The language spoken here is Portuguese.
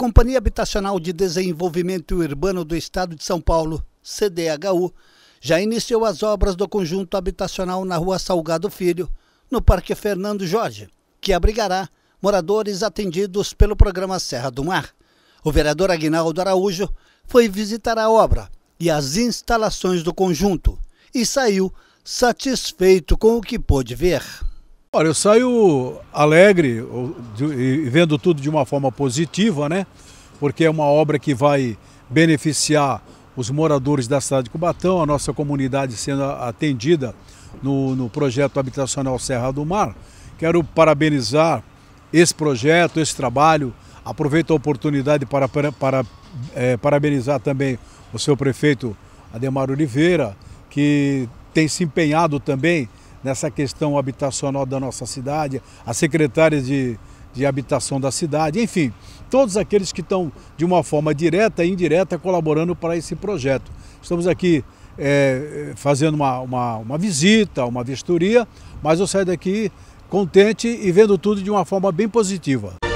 Companhia Habitacional de Desenvolvimento Urbano do Estado de São Paulo, CDHU, já iniciou as obras do conjunto habitacional na Rua Salgado Filho, no Parque Fernando Jorge, que abrigará moradores atendidos pelo programa Serra do Mar. O vereador Aguinaldo Araújo foi visitar a obra e as instalações do conjunto e saiu satisfeito com o que pôde ver. Olha, eu saio alegre e vendo tudo de uma forma positiva, né? Porque é uma obra que vai beneficiar os moradores da cidade de Cubatão, a nossa comunidade sendo atendida no, no projeto habitacional Serra do Mar. Quero parabenizar esse projeto, esse trabalho. Aproveito a oportunidade para, para, para é, parabenizar também o seu prefeito Ademar Oliveira, que tem se empenhado também nessa questão habitacional da nossa cidade, a secretária de, de habitação da cidade, enfim, todos aqueles que estão de uma forma direta e indireta colaborando para esse projeto. Estamos aqui é, fazendo uma, uma, uma visita, uma vistoria, mas eu saio daqui contente e vendo tudo de uma forma bem positiva.